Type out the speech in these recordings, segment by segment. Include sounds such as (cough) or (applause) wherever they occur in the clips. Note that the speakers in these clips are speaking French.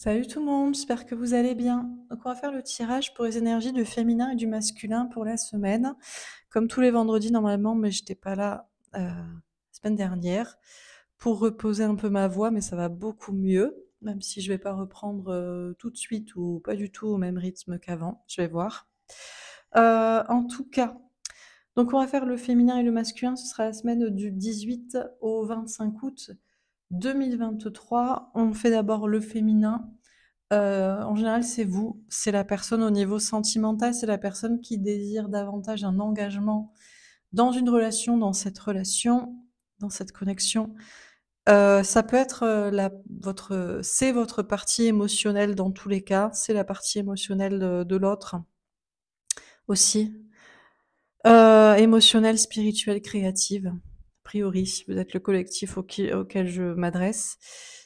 Salut tout le monde, j'espère que vous allez bien. on va faire le tirage pour les énergies du féminin et du masculin pour la semaine. Comme tous les vendredis normalement, mais je n'étais pas là euh, la semaine dernière pour reposer un peu ma voix, mais ça va beaucoup mieux, même si je vais pas reprendre euh, tout de suite ou pas du tout au même rythme qu'avant. Je vais voir. Euh, en tout cas, donc on va faire le féminin et le masculin. Ce sera la semaine du 18 au 25 août. 2023, on fait d'abord le féminin. Euh, en général, c'est vous, c'est la personne au niveau sentimental, c'est la personne qui désire davantage un engagement dans une relation, dans cette relation, dans cette connexion. Euh, ça peut être euh, votre, c'est votre partie émotionnelle dans tous les cas, c'est la partie émotionnelle de, l'autre aussi, émotionnelle, spirituelle, créative priori, si vous êtes le collectif auquel, je m'adresse.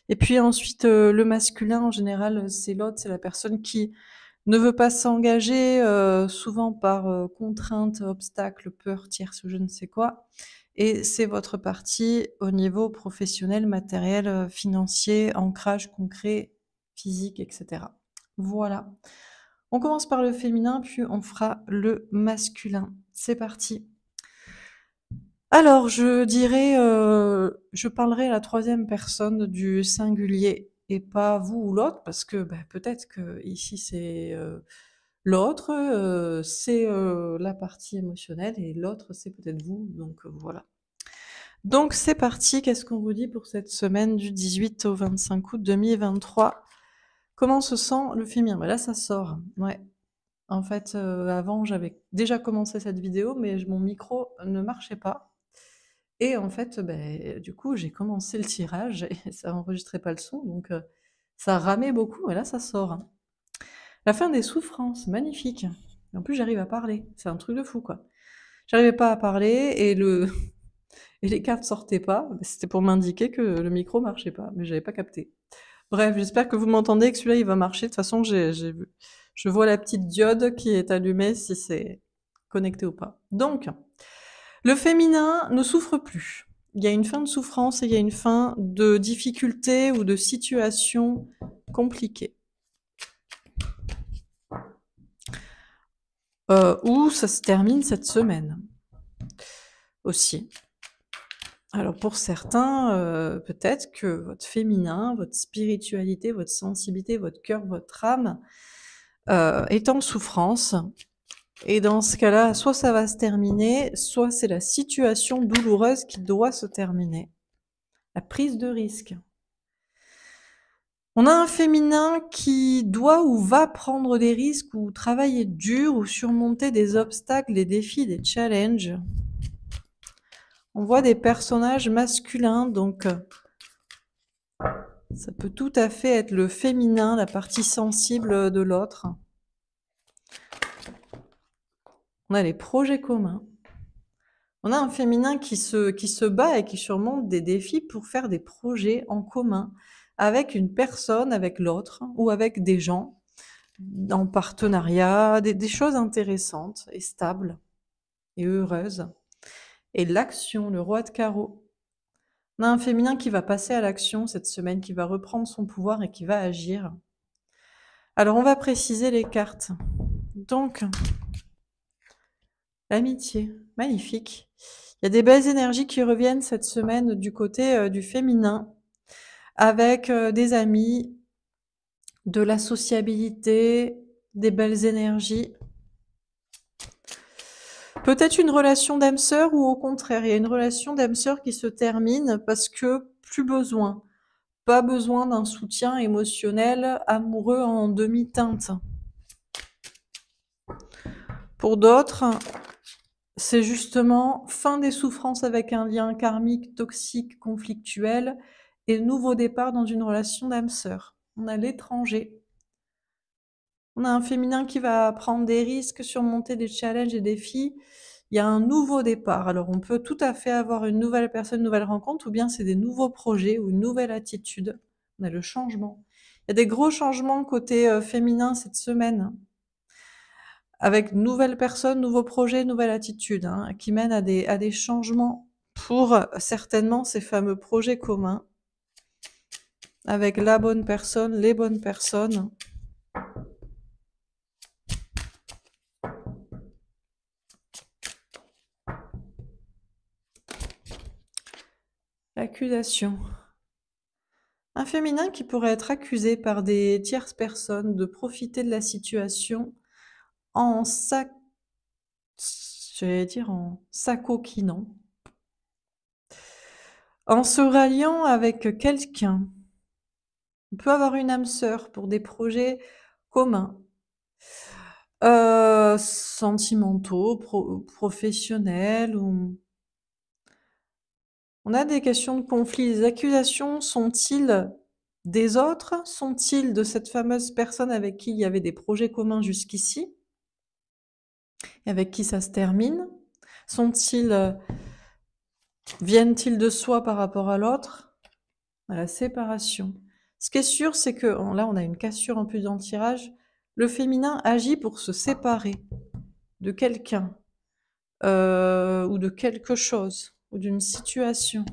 Et puis ensuite, euh, le masculin, en général, euh, c'est l'autre, c'est la personne qui ne veut pas s'engager, euh, souvent par contrainte, obstacle, peur, tierce, je ne sais quoi. Et c'est votre partie au niveau professionnel, matériel, financier, ancrage concret, physique, etc. Voilà. On commence par le féminin, puis on fera le masculin. C'est parti. Alors, je dirais, euh, je parlerai à la troisième personne du singulier et pas vous ou l'autre, parce que ben, peut-être que ici c'est euh, l'autre, euh, c'est la partie émotionnelle et l'autre c'est peut-être vous, donc voilà. Donc c'est parti, qu'est-ce qu'on vous dit pour cette semaine du 18 au 25 août 2023 Comment se sent le féminin ben Là ça sort, ouais. En fait, avant j'avais déjà commencé cette vidéo, mais mon micro ne marchait pas. Et en fait, ben, du coup, j'ai commencé le tirage et (laughs) ça enregistrait pas le son, donc euh, ça ramait beaucoup, et là, ça sort. Hein. La fin des souffrances, magnifique. En plus, j'arrive à parler. C'est un truc de fou, quoi. J'arrivais pas à parler et le (laughs) et les cartes sortaient pas. C'était pour m'indiquer que le micro marchait pas, mais j'avais pas capté. Bref, j'espère que vous m'entendez, que celui-là il va marcher. De toute façon, j'ai vu, je vois la petite diode qui est allumée si c'est connecté ou pas. Donc, le féminin ne souffre plus. Il y a une fin de souffrance et il y a une fin de difficulté ou de situation compliquée. Ou euh, où ça se termine cette semaine aussi. Alors pour certains, euh, peut-être que votre féminin, votre spiritualité, votre sensibilité, votre cœur, votre âme euh, est en souffrance et dans ce cas-là, soit ça va se terminer, soit c'est la situation douloureuse qui doit se terminer. La prise de risque. On a un féminin qui doit ou va prendre des risques ou travailler dur ou surmonter des obstacles, des défis, des challenges. On voit des personnages masculins, donc euh, ça peut tout à fait être le féminin, la partie sensible de l'autre. on a les projets communs, on a un féminin qui se, qui se bat et qui surmonte des défis pour faire des projets en commun avec une personne, avec l'autre ou avec des gens en partenariat, des, des choses intéressantes et stables et heureuses. Et l'action, le roi de carreau. On a un féminin qui va passer à l'action cette semaine, qui va reprendre son pouvoir et qui va agir. Alors on va préciser les cartes. Donc, Amitié, magnifique. Il y a des belles énergies qui reviennent cette semaine du côté euh, du féminin, avec euh, des amis, de la sociabilité, des belles énergies. Peut-être une relation d'âme-sœur ou au contraire, il y a une relation d'âme-sœur qui se termine parce que plus besoin, pas besoin d'un soutien émotionnel amoureux en demi-teinte. Pour d'autres, c'est justement fin des souffrances avec un lien karmique, toxique, conflictuel, et nouveau départ dans une relation d'âme-sœur. On a l'étranger. On a un féminin qui va prendre des risques, surmonter des challenges et des défis. Il y a un nouveau départ. Alors on peut tout à fait avoir une nouvelle personne, une nouvelle rencontre, ou bien c'est des nouveaux projets ou une nouvelle attitude. On a le changement. Il y a des gros changements côté euh, féminin cette semaine avec nouvelles personnes, nouveaux projets, nouvelles attitudes, hein, qui mènent à des, à des changements pour euh, certainement ces fameux projets communs, avec la bonne personne, les bonnes personnes. Accusation. Un féminin qui pourrait être accusé par des tierces personnes de profiter de la situation en dire en s'acoquinant, en se ralliant avec quelqu'un. On peut avoir une âme sœur pour des projets communs, euh, sentimentaux, professionnels. On a des questions de conflit. Les accusations sont-ils des autres Sont-ils de cette fameuse personne avec qui il y avait des projets communs jusqu'ici et avec qui ça se termine Sont-ils euh, viennent-ils de soi par rapport à l'autre À la séparation. Ce qui est sûr, c'est que là, on a une cassure en plus dans le tirage. Le féminin agit pour se séparer de quelqu'un euh, ou de quelque chose ou d'une situation.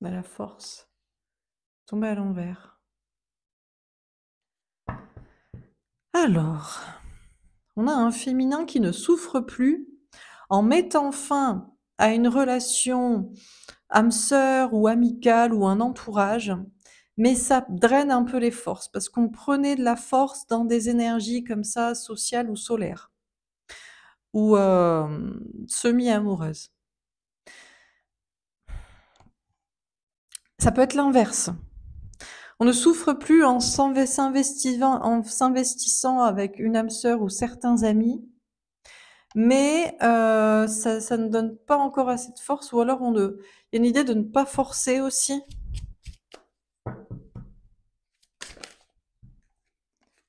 Bah, la force, tomber à l'envers. Alors, on a un féminin qui ne souffre plus en mettant fin à une relation âme-sœur ou amicale ou un entourage, mais ça draine un peu les forces parce qu'on prenait de la force dans des énergies comme ça, sociales ou solaires ou euh, semi-amoureuses. Ça peut être l'inverse. On ne souffre plus en s'investissant avec une âme sœur ou certains amis, mais euh, ça, ne donne pas encore assez de force, ou alors on il y a une idée de ne pas forcer aussi.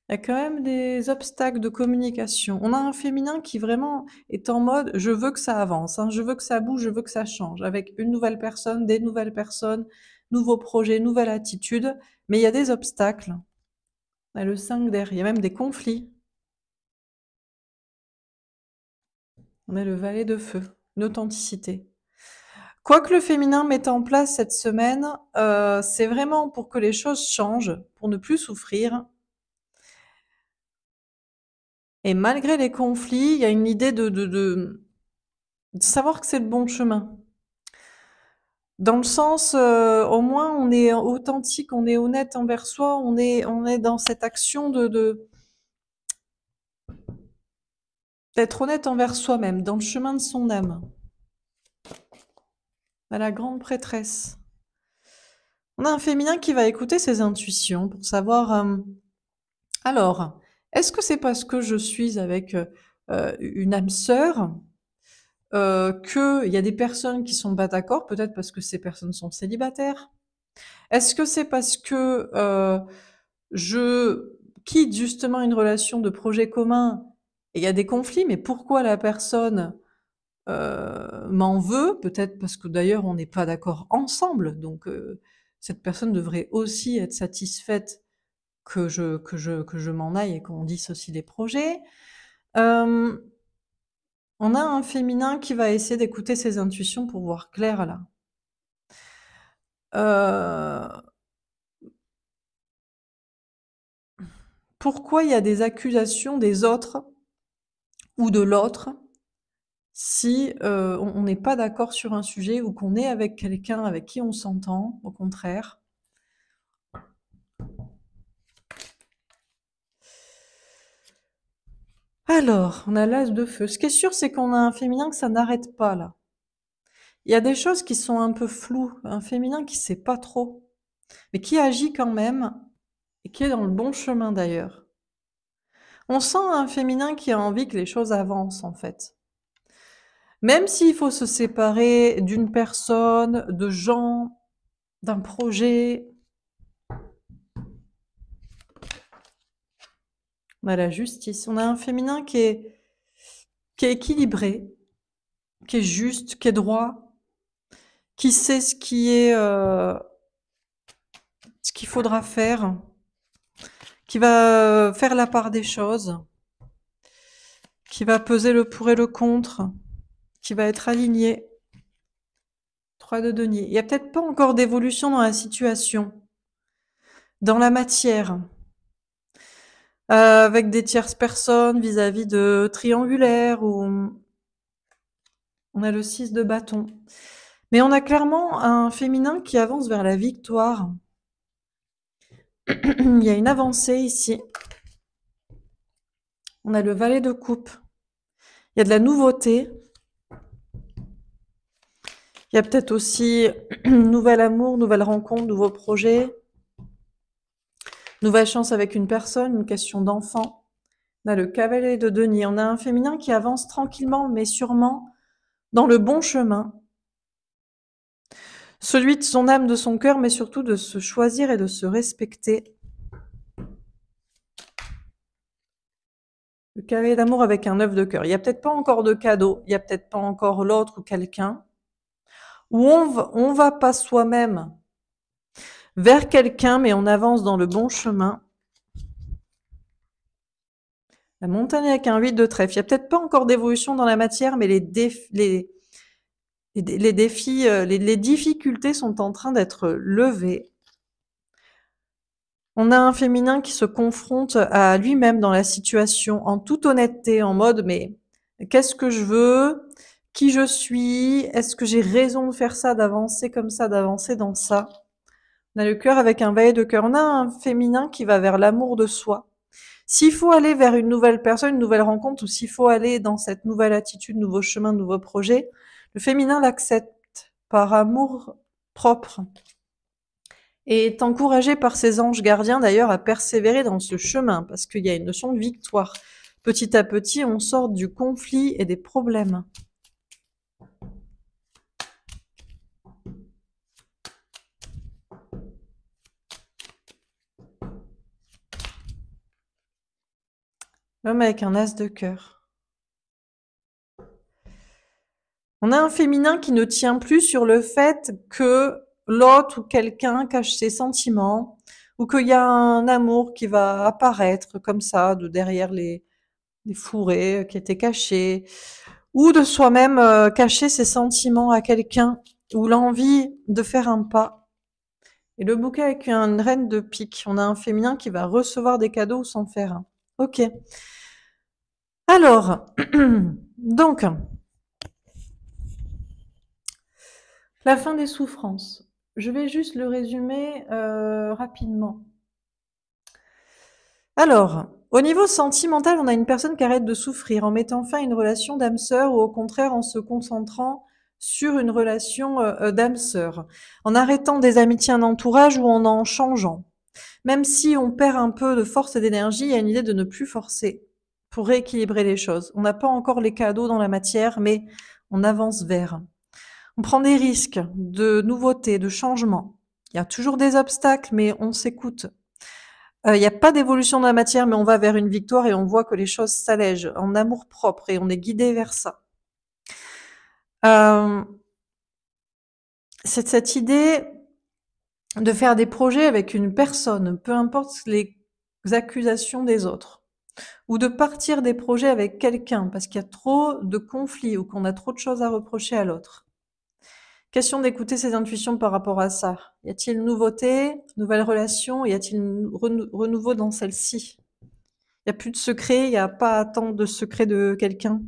Il y a quand même des obstacles de communication. On a un féminin qui vraiment est en mode je veux que ça avance, hein, je veux que ça bouge, je veux que ça change, avec une nouvelle personne, des nouvelles personnes, nouveau projet, nouvelle attitude, mais il y a des obstacles. On a le 5 d'air, il y a même des conflits. On a le valet de feu, l'authenticité. Quoi que le féminin mette en place cette semaine, euh, c'est vraiment pour que les choses changent, pour ne plus souffrir. Et malgré les conflits, il y a une idée de savoir que c'est le bon chemin, dans le sens, euh, au moins, on est authentique, on est honnête envers soi, on est, on est dans cette action de, d'être honnête envers soi-même, dans le chemin de son âme, la grande prêtresse. On a un féminin qui va écouter ses intuitions pour savoir. Euh, alors, est-ce que c'est parce que je suis avec euh, une âme sœur euh, que qu'il y a des personnes qui sont pas d'accord, peut-être parce que ces personnes sont célibataires Est-ce que c'est parce que euh, je quitte justement une relation de projet commun et il y a des conflits, mais pourquoi la personne euh, m'en veut Peut-être parce que d'ailleurs on n'est pas d'accord ensemble, donc cette personne devrait aussi être satisfaite que je, que je, que je m'en aille et qu'on dise aussi des projets. On a un féminin qui va essayer d'écouter ses intuitions pour voir clair là. Euh, pourquoi il y a des accusations des autres ou de l'autre si euh, on n'est pas d'accord sur un sujet ou qu'on est avec quelqu'un avec qui on s'entend, au contraire, Alors, on a l'as de feu. Ce qui est sûr, c'est qu'on a un féminin que ça n'arrête pas là. Il y a des choses qui sont un peu floues, un féminin qui sait pas trop, mais qui agit quand même et qui est dans le bon chemin d'ailleurs. On sent un féminin qui a envie que les choses avancent en fait. Même s'il faut se séparer d'une personne, de gens, d'un projet, on bah, a la justice, on a un féminin qui est, qui est équilibré, qui est juste, qui est droit, qui sait ce qui est euh, ce qu'il faudra faire, qui va euh, faire la part des choses, qui va peser le pour et le contre, qui va être aligné. Trois de denier. Il n'y a peut-être pas encore d'évolution dans la situation, dans la matière. Euh, avec des tierces personnes vis-à-vis de triangulaires ou on... a le 6 de bâton. Mais on a clairement un féminin qui avance vers la victoire. (clears throat) Il y a une avancée ici. On a le valet de coupe. Il y a de la nouveauté. Il y a peut-être aussi (clears throat) nouvel amour, nouvelle rencontre, nouveau projet. Nouvelle chance avec une personne, une question d'enfant. On a le cavalier de Denis. On a un féminin qui avance tranquillement mais sûrement dans le bon chemin. Celui de son âme, de son cœur, mais surtout de se choisir et de se respecter. Le cavalier d'amour avec un œuf de cœur. Il n'y a peut-être pas encore de cadeau, il n'y a peut-être pas encore l'autre ou quelqu'un. Ou on ne on va pas soi-même vers quelqu'un, mais on avance dans le bon chemin. La montagne avec un 8 de trèfle. Il n'y a peut-être pas encore d'évolution dans la matière, mais les, défis, euh, les, les, difficultés sont en train d'être levées. On a un féminin qui se confronte à lui-même dans la situation en toute honnêteté, en mode mais qu'est-ce que je veux Qui je suis Est-ce que j'ai raison de faire ça, d'avancer comme ça, d'avancer dans ça on a le cœur avec un valet de cœur. On a un féminin qui va vers l'amour de soi. S'il faut aller vers une nouvelle personne, une nouvelle rencontre, ou s'il faut aller dans cette nouvelle attitude, nouveau chemin, nouveau projet, le féminin l'accepte par amour propre et est encouragé par ses anges gardiens d'ailleurs à persévérer dans ce chemin parce qu'il y a une notion de victoire. Petit à petit, on sort du conflit et des problèmes. L'homme avec un as de cœur. On a un féminin qui ne tient plus sur le fait que l'autre ou quelqu'un cache ses sentiments ou qu'il y a un amour qui va apparaître comme ça de derrière les, fourrés qui étaient cachés ou de soi-même euh, cacher ses sentiments à quelqu'un ou l'envie de faire un pas. Et le bouquet avec une reine de pique, on a un féminin qui va recevoir des cadeaux sans faire un. Ok. Alors, (clears throat) donc, la fin des souffrances. Je vais juste le résumer euh, rapidement. Alors, au niveau sentimental, on a une personne qui arrête de souffrir en mettant fin à une relation d'âme-sœur ou au contraire en se concentrant sur une relation euh, euh, d'âme-sœur, en arrêtant des amitiés, en entourage ou en en changeant même si on perd un peu de force et d'énergie, il y a une idée de ne plus forcer pour rééquilibrer les choses. On n'a pas encore les cadeaux dans la matière, mais on avance vers. On prend des risques de nouveautés, de changements. Il y a toujours des obstacles, mais on s'écoute. Euh, il n'y a pas d'évolution dans la matière, mais on va vers une victoire et on voit que les choses s'allègent en amour propre et on est guidé vers ça. Euh, c'est cette idée de faire des projets avec une personne, peu importe les accusations des autres, ou de partir des projets avec quelqu'un parce qu'il y a trop de conflits ou qu'on a trop de choses à reprocher à l'autre. Question d'écouter ses intuitions par rapport à ça. Y a-t-il nouveauté, nouvelle relation Y a-t-il renouveau dans celle-ci Il n'y a plus de secrets, il n'y a pas tant de secret de quelqu'un.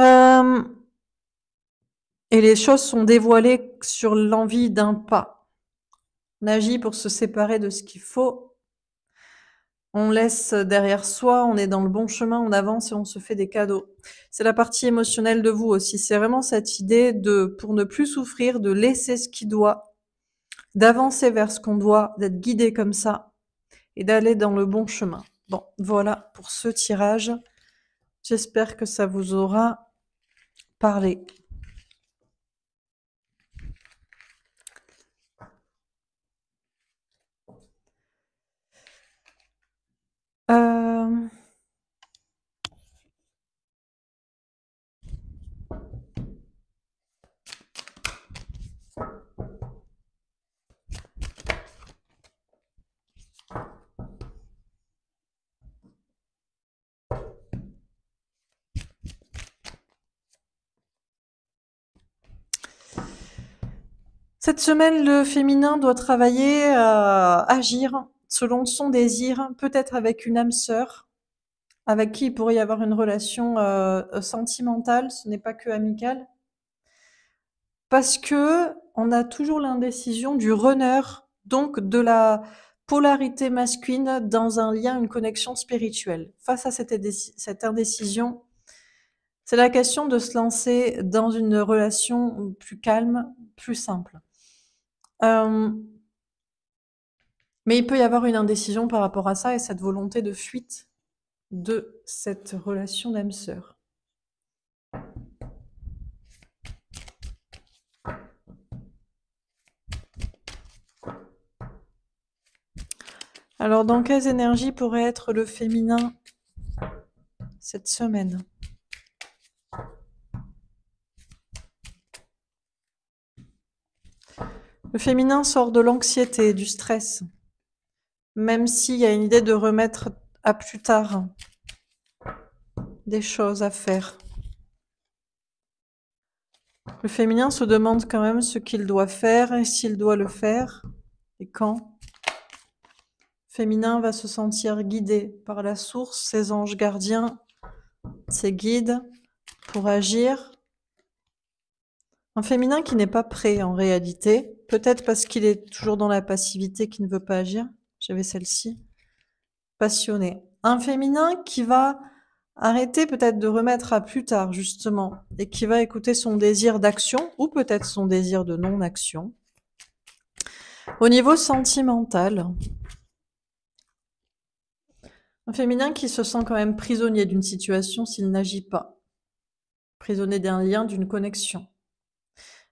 Euh, et les choses sont dévoilées sur l'envie d'un pas. On agit pour se séparer de ce qu'il faut. On laisse derrière soi, on est dans le bon chemin, on avance et on se fait des cadeaux. C'est la partie émotionnelle de vous aussi. C'est vraiment cette idée de, pour ne plus souffrir, de laisser ce qui doit, d'avancer vers ce qu'on doit, d'être guidé comme ça et d'aller dans le bon chemin. Bon, voilà pour ce tirage. J'espère que ça vous aura parlé. Euh, cette semaine, le féminin doit travailler à euh, agir selon son désir, peut-être avec une âme sœur, avec qui il pourrait y avoir une relation euh, sentimentale, ce n'est pas que amicale. Parce que on a toujours l'indécision du runner, donc de la polarité masculine dans un lien, une connexion spirituelle. Face à cette, indécision, c'est la question de se lancer dans une relation plus calme, plus simple. Euh, mais il peut y avoir une indécision par rapport à ça et cette volonté de fuite de cette relation d'âme-sœur. Alors, dans quelles énergies pourrait être le féminin cette semaine Le féminin sort de l'anxiété, du stress même s'il y a une idée de remettre à plus tard des choses à faire. Le féminin se demande quand même ce qu'il doit faire et s'il doit le faire et quand. Le féminin va se sentir guidé par la source, ses anges gardiens, ses guides pour agir. Un féminin qui n'est pas prêt en réalité, peut-être parce qu'il est toujours dans la passivité, qui ne veut pas agir. J'avais celle-ci. passionnée. Un féminin qui va arrêter peut-être de remettre à plus tard, justement, et qui va écouter son désir d'action ou peut-être son désir de non-action. Au niveau sentimental, un féminin qui se sent quand même prisonnier d'une situation s'il n'agit pas, prisonnier d'un lien, d'une connexion.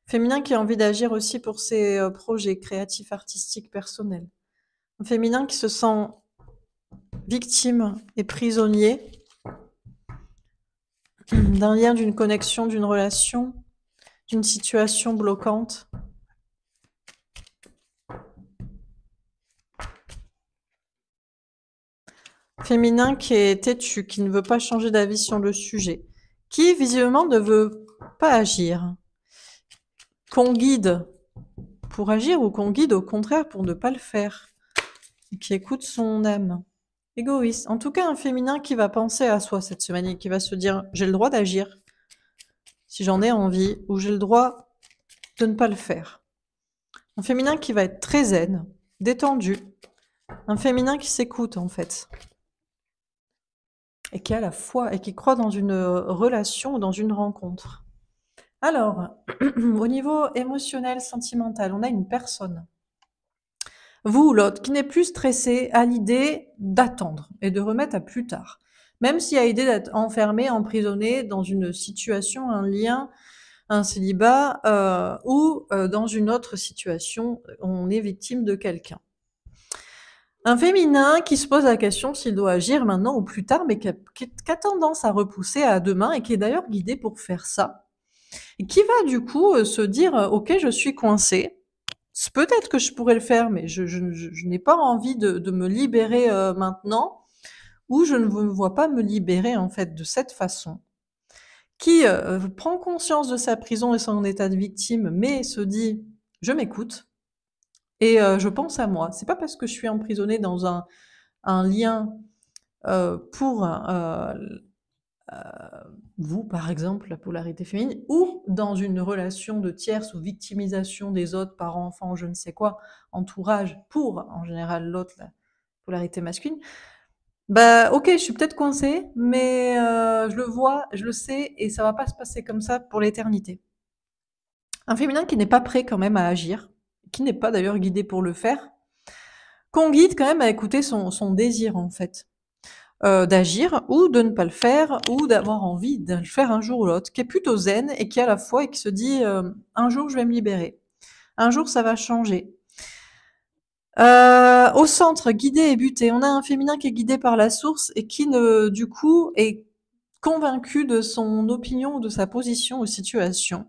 Féminin qui a envie d'agir aussi pour ses euh, projets créatifs, artistiques, personnels féminin qui se sent victime et prisonnier d'un lien, d'une connexion, d'une relation, d'une situation bloquante. Féminin qui est têtu, qui ne veut pas changer d'avis sur le sujet, qui visiblement ne veut pas agir, qu'on guide pour agir ou qu'on guide au contraire pour ne pas le faire qui écoute son âme. Égoïste. En tout cas, un féminin qui va penser à soi cette semaine et qui va se dire j'ai le droit d'agir si j'en ai envie ou j'ai le droit de ne pas le faire. Un féminin qui va être très zen, détendu. Un féminin qui s'écoute en fait. Et qui a la foi et qui croit dans une euh, relation ou dans une rencontre. Alors, (clears throat) au niveau émotionnel, sentimental, on a une personne vous ou l'autre, qui n'est plus stressé à l'idée d'attendre et de remettre à plus tard. Même s'il y a l'idée d'être enfermé, emprisonné dans une situation, un lien, un célibat euh, ou euh, dans une autre situation, on est victime de quelqu'un. Un féminin qui se pose la question s'il doit agir maintenant ou plus tard, mais qui a, tendance à repousser à demain et qui est d'ailleurs guidé pour faire ça. Et qui va du coup euh, se dire, ok, je suis coincé, peut-être que je pourrais le faire, mais je, n'ai pas envie de, me libérer euh, maintenant, ou je ne me vois pas me libérer en fait de cette façon. Qui euh, prend conscience de sa prison et son état de victime, mais se dit je m'écoute et euh, je pense à moi. C'est pas parce que je suis emprisonnée dans un, un lien pour euh, vous, par exemple, la polarité féminine, ou dans une relation de tierce ou victimisation des autres, parents, enfants, je ne sais quoi, entourage, pour en général l'autre, la polarité masculine, bah ok, je suis peut-être coincée, mais euh, je le vois, je le sais, et ça va pas se passer comme ça pour l'éternité. Un féminin qui n'est pas prêt quand même à agir, qui n'est pas d'ailleurs guidé pour le faire, qu'on guide quand même à écouter son désir en fait. Euh, d'agir ou de ne pas le faire ou d'avoir envie de le faire un jour ou l'autre, qui est plutôt zen et qui à la fois et qui se dit euh, un jour je vais me libérer, un jour ça va changer. Euh, au centre, guidé et buté, on a un féminin qui est guidé par la source et qui ne, du coup est convaincu de son opinion ou de sa position ou situation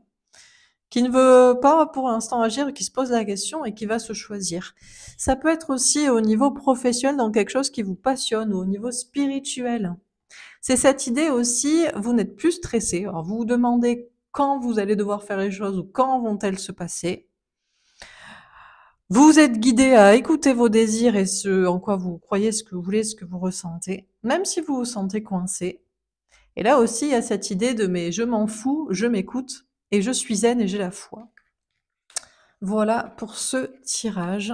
qui ne veut pas pour l'instant agir, qui se pose la question et qui va se choisir. Ça peut être aussi au niveau professionnel, dans quelque chose qui vous passionne, ou au niveau spirituel. C'est cette idée aussi, vous n'êtes plus stressé. Alors vous vous demandez quand vous allez devoir faire les choses ou quand vont-elles se passer. Vous êtes guidé à écouter vos désirs et ce en quoi vous croyez, ce que vous voulez, ce que vous ressentez, même si vous vous sentez coincé. Et là aussi, il y a cette idée de mais je m'en fous, je m'écoute, et je suis zen et j'ai la foi. Voilà pour ce tirage.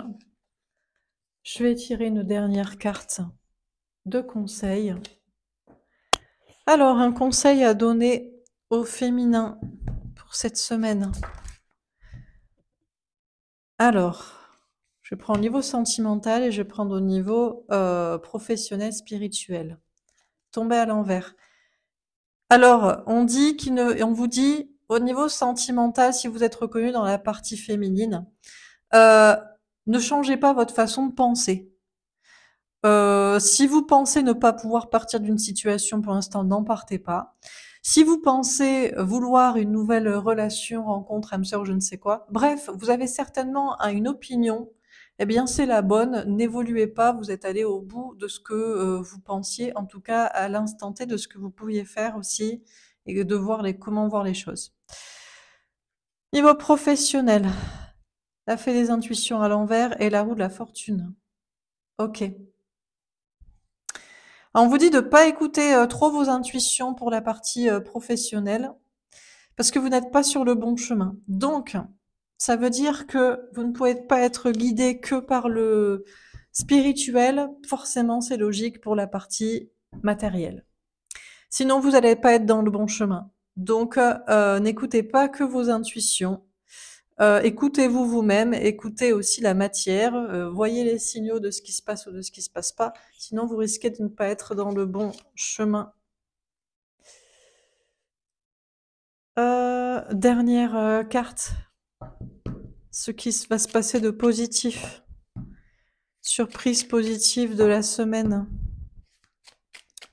Je vais tirer une dernière carte de conseil. Alors, un conseil à donner au féminin pour cette semaine. Alors, je prends au niveau sentimental et je prends au niveau euh, professionnel, spirituel. Tomber à l'envers. Alors, on dit qu'il ne, on vous dit au niveau sentimental, si vous êtes reconnu dans la partie féminine, euh, ne changez pas votre façon de penser. Euh, si vous pensez ne pas pouvoir partir d'une situation pour l'instant, n'en partez pas. Si vous pensez vouloir une nouvelle relation, rencontre, âme sœur, je ne sais quoi, bref, vous avez certainement une opinion, eh bien c'est la bonne, n'évoluez pas, vous êtes allé au bout de ce que euh, vous pensiez, en tout cas à l'instant T, de ce que vous pouviez faire aussi, et de voir les, comment voir les choses. Niveau professionnel, la fait des intuitions à l'envers et la roue de la fortune. Ok. On vous dit de ne pas écouter euh, trop vos intuitions pour la partie euh, professionnelle parce que vous n'êtes pas sur le bon chemin. Donc, ça veut dire que vous ne pouvez pas être guidé que par le spirituel. Forcément, c'est logique pour la partie matérielle. Sinon, vous n'allez pas être dans le bon chemin. Donc, euh, euh, n'écoutez pas que vos intuitions. Euh, écoutez-vous vous-même, écoutez aussi la matière, voyez les signaux de ce qui se passe ou de ce qui se passe pas, sinon vous risquez de ne pas être dans le bon chemin. dernière carte, ce qui va se passer de positif, surprise positive de la semaine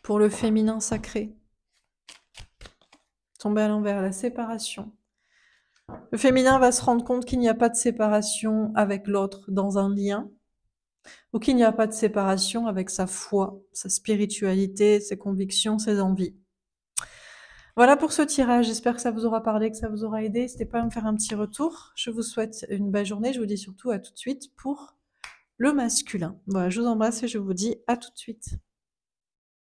pour le féminin sacré tomber à l'envers, la séparation. Le féminin va se rendre compte qu'il n'y a pas de séparation avec l'autre dans un lien, ou qu'il n'y a pas de séparation avec sa foi, sa spiritualité, ses convictions, ses envies. Voilà pour ce tirage. J'espère que ça vous aura parlé, que ça vous aura aidé. N'hésitez pas à me faire un petit retour. Je vous souhaite une belle journée. Je vous dis surtout à tout de suite pour le masculin. Voilà, je vous embrasse et je vous dis à tout de suite.